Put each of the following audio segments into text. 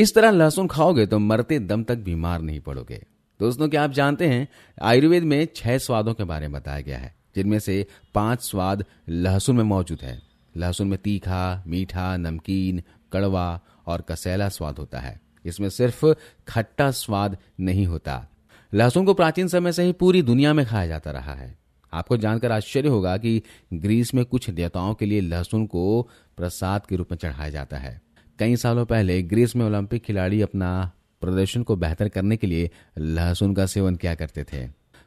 इस तरह लहसुन खाओगे तो मरते दम तक बीमार नहीं पड़ोगे दोस्तों क्या आप जानते हैं आयुर्वेद में छह स्वादों के बारे में बताया गया है जिनमें से पांच स्वाद लहसुन में मौजूद है लहसुन में तीखा मीठा नमकीन कड़वा और कसैला स्वाद होता है इसमें सिर्फ खट्टा स्वाद नहीं होता लहसुन को प्राचीन समय से ही पूरी दुनिया में खाया जाता रहा है आपको जानकर आश्चर्य होगा कि ग्रीस में कुछ देवताओं के लिए लहसुन को प्रसाद के रूप में चढ़ाया जाता है कई सालों पहले ग्रीस में ओलंपिक खिलाड़ी अपना प्रदर्शन को बेहतर करने के लिए लहसुन का सेवन किया करते थे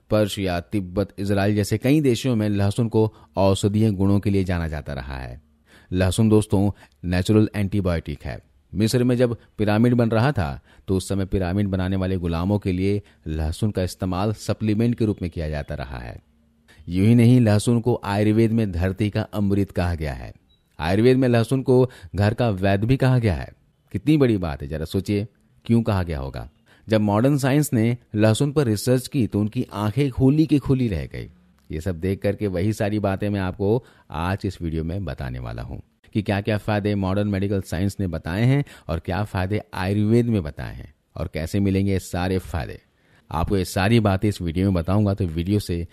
पर्शिया तिब्बत इसराइल जैसे कई देशों में लहसुन को औषधीय गुणों के लिए जाना जाता रहा है लहसुन दोस्तों नेचुरल एंटीबायोटिक है मिस्र में जब पिरामिड बन रहा था तो उस समय पिरामिड बनाने वाले गुलामों के लिए लहसुन का इस्तेमाल सप्लीमेंट के रूप में किया जाता रहा है यूं ही नहीं लहसुन को आयुर्वेद में धरती का अमृत कहा गया है आयुर्वेद में लहसुन को घर का वैद्य भी कहा गया है कितनी बड़ी बात है जरा सोचिए क्यों कहा गया होगा जब मॉडर्न साइंस ने लहसुन पर रिसर्च की तो उनकी आंखें खुली की खुली रह गई ये सब देख करके वही सारी बातें मैं आपको आज इस वीडियो में बताने वाला हूँ कि क्या क्या फ़ायदे मॉडर्न मेडिकल साइंस ने बताए हैं और क्या फ़ायदे आयुर्वेद में बताए हैं और कैसे मिलेंगे ये सारे फ़ायदे आपको ये सारी बातें इस वीडियो में बताऊंगा तो वीडियो से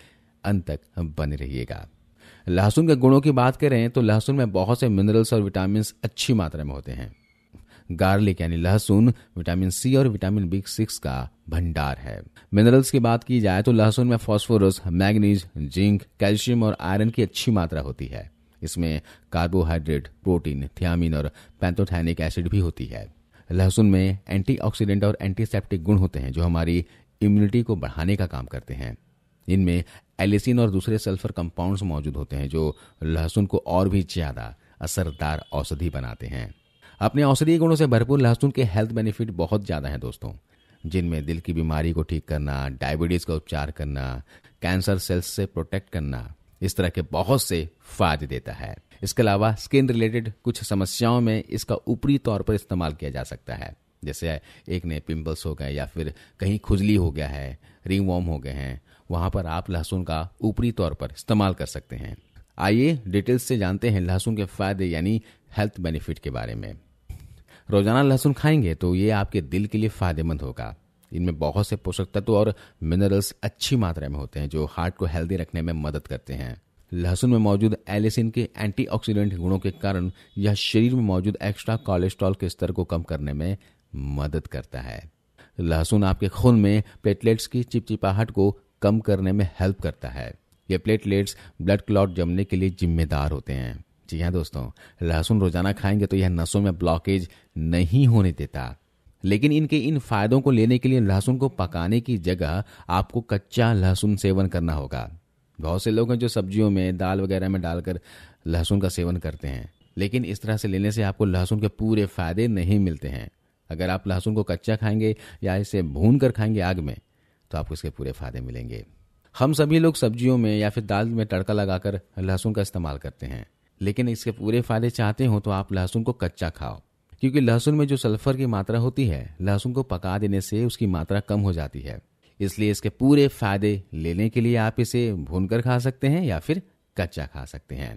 अंत तक बने रहिएगा लहसुन के गुणों की बात करें तो लहसुन में बहुत से मिनरल्स और विटामिन अच्छी मात्रा में होते हैं गार्लिक यानी लहसुन विटामिन सी और विटामिन बी सिक्स का भंडार है मिनरल्स की बात की जाए तो लहसुन में फॉस्फोरस मैग्नीज जिंक कैल्शियम और आयरन की अच्छी मात्रा होती है इसमें कार्बोहाइड्रेट प्रोटीन थियामिन और पैंथोथैनिक एसिड भी होती है लहसुन में एंटीऑक्सीडेंट और एंटीसेप्टिक गुण होते हैं जो हमारी इम्यूनिटी को बढ़ाने का काम करते हैं इनमें एलिसिन और दूसरे सल्फर कंपाउंड्स मौजूद होते हैं जो लहसुन को और भी ज़्यादा असरदार औषधि बनाते हैं अपने औषधीय गुणों से भरपूर लहसुन के हेल्थ बेनिफिट बहुत ज़्यादा हैं दोस्तों जिनमें दिल की बीमारी को ठीक करना डायबिटीज़ का उपचार करना कैंसर सेल्स से प्रोटेक्ट करना इस तरह के बहुत से फायदे देता है इसके अलावा स्किन रिलेटेड कुछ समस्याओं में इसका ऊपरी तौर पर इस्तेमाल किया जा सकता है जैसे एक ने पिंपल्स हो गए या फिर कहीं खुजली हो गया है रिंग वॉर्म हो गए हैं वहां पर आप लहसुन का ऊपरी तौर पर इस्तेमाल कर सकते हैं आइए डिटेल्स से जानते हैं लहसुन के फ़ायदे यानी हेल्थ बेनिफिट के बारे में रोज़ाना लहसुन खाएंगे तो ये आपके दिल के लिए फ़ायदेमंद होगा इनमें बहुत से पोषक तत्व और मिनरल्स अच्छी मात्रा में होते हैं जो हार्ट को हेल्दी रखने में मदद करते हैं लहसुन में मौजूद एलिसिन के एंटीऑक्सीडेंट गुणों के कारण यह शरीर में मौजूद एक्स्ट्रा कोलेस्ट्रॉल के स्तर को कम करने में मदद करता है लहसुन आपके खून में प्लेटलेट्स की चिपचिपाहट को कम करने में हेल्प करता है ये प्लेटलेट्स ब्लड क्लॉट जमने के लिए जिम्मेदार होते हैं जी हाँ दोस्तों लहसुन रोजाना खाएंगे तो यह नसों में ब्लॉकेज नहीं होने देता लेकिन इनके इन फायदों को लेने के लिए लहसुन को पकाने की जगह आपको कच्चा लहसुन सेवन करना होगा बहुत से लोग हैं जो सब्जियों में दाल वगैरह में डालकर लहसुन का सेवन करते हैं लेकिन इस तरह से लेने से आपको लहसुन के पूरे फायदे नहीं मिलते हैं अगर आप लहसुन को कच्चा खाएंगे या इसे भून कर खाएंगे आग में तो आपको इसके पूरे फ़ायदे मिलेंगे हम सभी लोग सब्जियों में या फिर दाल में तड़का लगाकर लहसुन का इस्तेमाल करते हैं लेकिन इसके पूरे फ़ायदे चाहते हो तो आप लहसुन को कच्चा खाओ क्योंकि लहसुन में जो सल्फर की मात्रा होती है लहसुन को पका देने से उसकी मात्रा कम हो जाती है इसलिए इसके पूरे फ़ायदे लेने के लिए आप इसे भूनकर खा सकते हैं या फिर कच्चा खा सकते हैं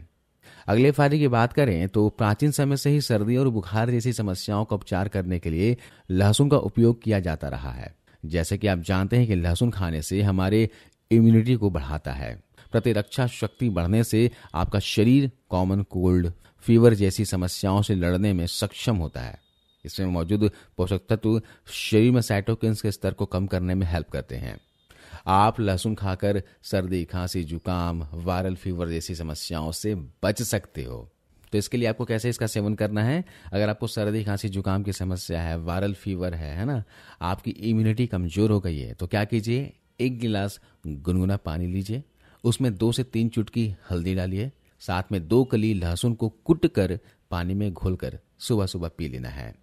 अगले फायदे की बात करें तो प्राचीन समय से ही सर्दी और बुखार जैसी समस्याओं का उपचार करने के लिए लहसुन का उपयोग किया जाता रहा है जैसे कि आप जानते हैं कि लहसुन खाने से हमारे इम्यूनिटी को बढ़ाता है प्रतिरक्षा शक्ति बढ़ने से आपका शरीर कॉमन कोल्ड फीवर जैसी समस्याओं से लड़ने में सक्षम होता है इसमें मौजूद पोषक तत्व शरीर में साइटोकिन्स के स्तर को कम करने में हेल्प करते हैं आप लहसुन खाकर सर्दी खांसी जुकाम वायरल फीवर जैसी समस्याओं से बच सकते हो तो इसके लिए आपको कैसे इसका सेवन करना है अगर आपको सर्दी खांसी जुकाम की समस्या है वायरल फीवर है है ना आपकी इम्यूनिटी कमज़ोर हो गई है तो क्या कीजिए एक गिलास गुनगुना पानी लीजिए उसमें दो से तीन चुटकी हल्दी डालिए साथ में दो कली लहसुन को कुट कर पानी में कर सुबह सुबह पी लेना है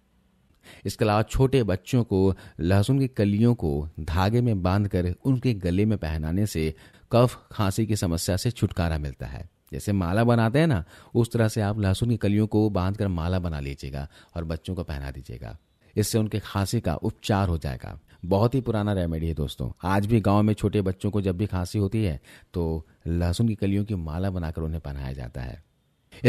इसके अलावा छोटे बच्चों को लहसुन की कलियों को धागे में बांधकर उनके गले में पहनाने से कफ खांसी की समस्या से छुटकारा मिलता है जैसे माला बनाते हैं ना उस तरह से आप लहसुन की कलियों को बांध कर माला बना लीजिएगा और बच्चों को पहना दीजिएगा इससे उनके खांसी का उपचार हो जाएगा बहुत ही पुराना रेमेडी है दोस्तों आज भी गांव में छोटे बच्चों को जब भी खांसी होती है तो लहसुन की कलियों की माला बनाकर उन्हें पहनाया जाता है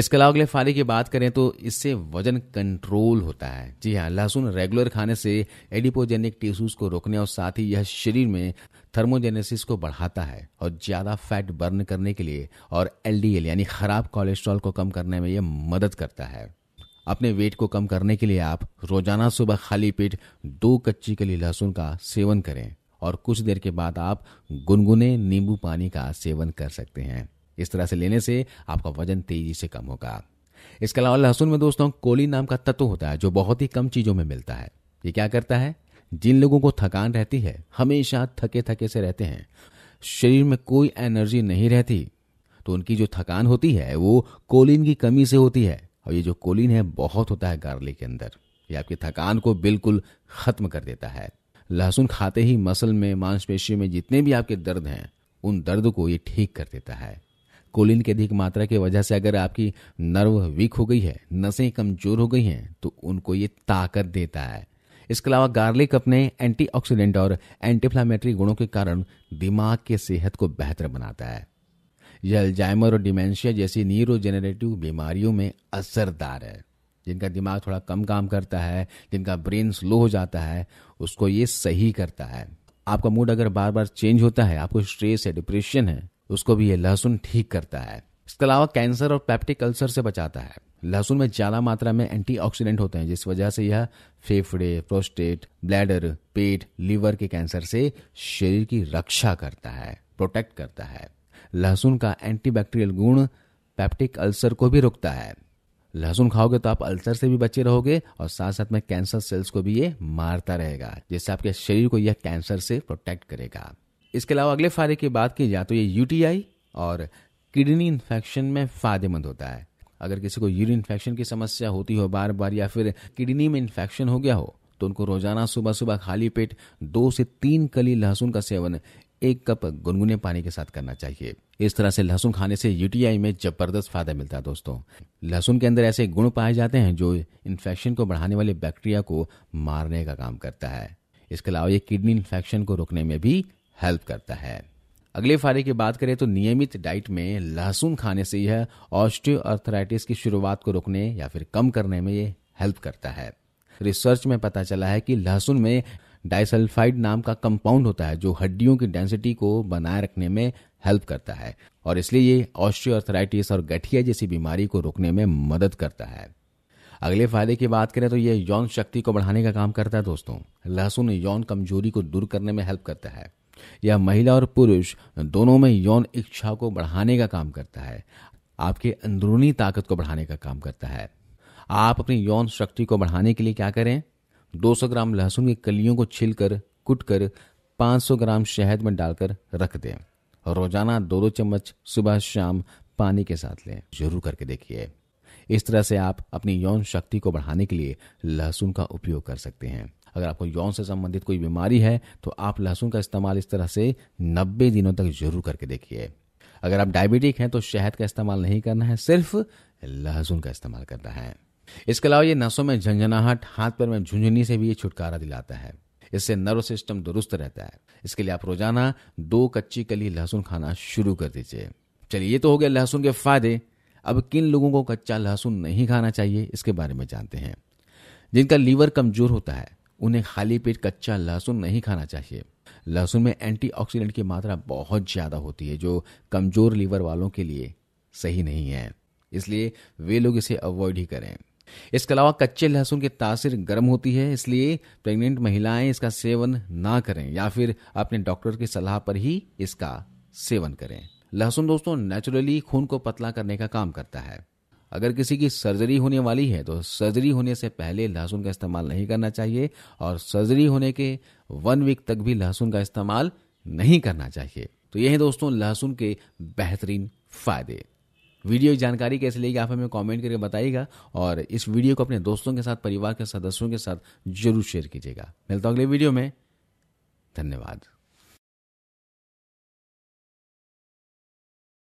इसके अलावा अगले फाली की बात करें तो इससे वजन कंट्रोल होता है जी हाँ लहसुन रेगुलर खाने से एडिपोजेनिक टिश्यूज को रोकने और साथ ही यह शरीर में थर्मोजेनेसिस को बढ़ाता है और ज़्यादा फैट बर्न करने के लिए और एलडीएल यानी ख़राब कोलेस्ट्रॉल को कम करने में यह मदद करता है अपने वेट को कम करने के लिए आप रोजाना सुबह खाली पेट दो कच्ची कली लहसुन का सेवन करें और कुछ देर के बाद आप गुनगुने नींबू पानी का सेवन कर सकते हैं इस तरह से लेने से आपका वजन तेजी से कम होगा इसके अलावा लहसुन में दोस्तों कोली नाम का तत्व होता है जो बहुत ही कम चीज़ों में मिलता है ये क्या करता है जिन लोगों को थकान रहती है हमेशा थके थके से रहते हैं शरीर में कोई एनर्जी नहीं रहती तो उनकी जो थकान होती है वो कोलिन की कमी से होती है और ये जो कोलिन है बहुत होता है गार्लिक के अंदर ये आपकी थकान को बिल्कुल ख़त्म कर देता है लहसुन खाते ही मसल में मांसपेशी में जितने भी आपके दर्द हैं उन दर्द को ये ठीक कर देता है कोलिन की अधिक मात्रा की वजह से अगर आपकी नर्व वीक हो गई है नसें कमज़ोर हो गई हैं तो उनको ये ताकत देता है इसके अलावा गार्लिक अपने एंटीऑक्सीडेंट और एंटीफ्लामेटरी गुणों के कारण दिमाग के सेहत को बेहतर बनाता है यह अल्जाइमर और डिमेंशिया जैसी न्यूरोजेनरेटिव बीमारियों में असरदार है जिनका दिमाग थोड़ा कम काम करता है जिनका ब्रेन स्लो हो जाता है उसको ये सही करता है आपका मूड अगर बार बार चेंज होता है आपको स्ट्रेस है डिप्रेशन है उसको भी ये लहसुन ठीक करता है इसके अलावा कैंसर और पैप्टिक अल्सर से बचाता है लहसुन में ज़्यादा मात्रा में एंटीऑक्सीडेंट होते हैं जिस वजह से यह फेफड़े प्रोस्टेट ब्लैडर पेट लीवर के कैंसर से शरीर की रक्षा करता है प्रोटेक्ट करता है लहसुन का एंटीबैक्टीरियल गुण पैप्टिक अल्सर को भी रोकता है लहसुन खाओगे तो आप अल्सर से भी बचे रहोगे और साथ साथ में कैंसर सेल्स को भी ये मारता रहेगा जिससे आपके शरीर को यह कैंसर से प्रोटेक्ट करेगा इसके अलावा अगले फायदे की बात की जाए तो ये यूटीआई और किडनी इन्फेक्शन में फ़ायदेमंद होता है अगर किसी को यूरिन इन्फेक्शन की समस्या होती हो बार बार या फिर किडनी में इन्फेक्शन हो गया हो तो उनको रोजाना सुबह सुबह खाली पेट दो से तीन कली लहसुन का सेवन एक कप गुनगुने पानी के साथ करना चाहिए इस तरह से लहसुन खाने से यूटीआई में जबरदस्त फायदा मिलता है दोस्तों लहसुन के अंदर ऐसे गुण पाए जाते हैं जो इन्फेक्शन को बढ़ाने वाले बैक्टीरिया को मारने का काम करता है इसके अलावा ये किडनी इन्फेक्शन को रोकने में भी हेल्प करता है अगले फायदे की बात करें तो नियमित डाइट में लहसुन खाने से यह ऑस्टियोआर्थराइटिस की शुरुआत को रोकने या फिर कम करने में यह हेल्प करता है रिसर्च में पता चला है कि लहसुन में डाइसल्फाइड नाम का कंपाउंड होता है जो हड्डियों की डेंसिटी को बनाए रखने में हेल्प करता है और इसलिए ये ऑस्टियोआर्थराइटिस और गठिया जैसी बीमारी को रोकने में मदद करता है अगले फायदे की बात करें तो यह यौन शक्ति को बढ़ाने का काम करता है दोस्तों लहसुन यौन कमजोरी को दूर करने में हेल्प करता है यह महिला और पुरुष दोनों में यौन इच्छा को बढ़ाने का काम करता है आपके अंदरूनी ताकत को बढ़ाने का काम करता है आप अपनी यौन शक्ति को बढ़ाने के लिए क्या करें 200 ग्राम लहसुन की कलियों को छिलकर कुटकर 500 ग्राम शहद में डालकर रख दें रोजाना दो दो चम्मच सुबह शाम पानी के साथ लें जरूर करके देखिए इस तरह से आप अपनी यौन शक्ति को बढ़ाने के लिए लहसुन का उपयोग कर सकते हैं अगर आपको यौन से संबंधित कोई बीमारी है तो आप लहसुन का इस्तेमाल इस तरह से नब्बे दिनों तक जरूर करके देखिए अगर आप डायबिटिक हैं तो शहद का इस्तेमाल नहीं करना है सिर्फ लहसुन का इस्तेमाल करना है इसके अलावा ये नसों में झंझनाहट हाथ पैर में झुंझुनी से भी ये छुटकारा दिलाता है इससे नर्व सिस्टम दुरुस्त रहता है इसके लिए आप रोजाना दो कच्ची कली लहसुन खाना शुरू कर दीजिए चलिए ये तो हो गया लहसुन के फायदे अब किन लोगों को कच्चा लहसुन नहीं खाना चाहिए इसके बारे में जानते हैं जिनका लीवर कमजोर होता है उन्हें खाली पेट कच्चा लहसुन नहीं खाना चाहिए लहसुन में एंटीऑक्सीडेंट की मात्रा बहुत ज़्यादा होती है जो कमज़ोर लीवर वालों के लिए सही नहीं है इसलिए वे लोग इसे अवॉइड ही करें इसके अलावा कच्चे लहसुन की तासीर गर्म होती है इसलिए प्रेग्नेंट महिलाएं इसका सेवन ना करें या फिर अपने डॉक्टर की सलाह पर ही इसका सेवन करें लहसुन दोस्तों नेचुरली खून को पतला करने का काम करता है अगर किसी की सर्जरी होने वाली है तो सर्जरी होने से पहले लहसुन का इस्तेमाल नहीं करना चाहिए और सर्जरी होने के वन वीक तक भी लहसुन का इस्तेमाल नहीं करना चाहिए तो ये है दोस्तों लहसुन के बेहतरीन फायदे वीडियो की जानकारी कैसे लेगी आप हमें कमेंट करके बताइएगा और इस वीडियो को अपने दोस्तों के साथ परिवार के सदस्यों के साथ जरूर शेयर कीजिएगा मिलता हूँ अगले वीडियो में धन्यवाद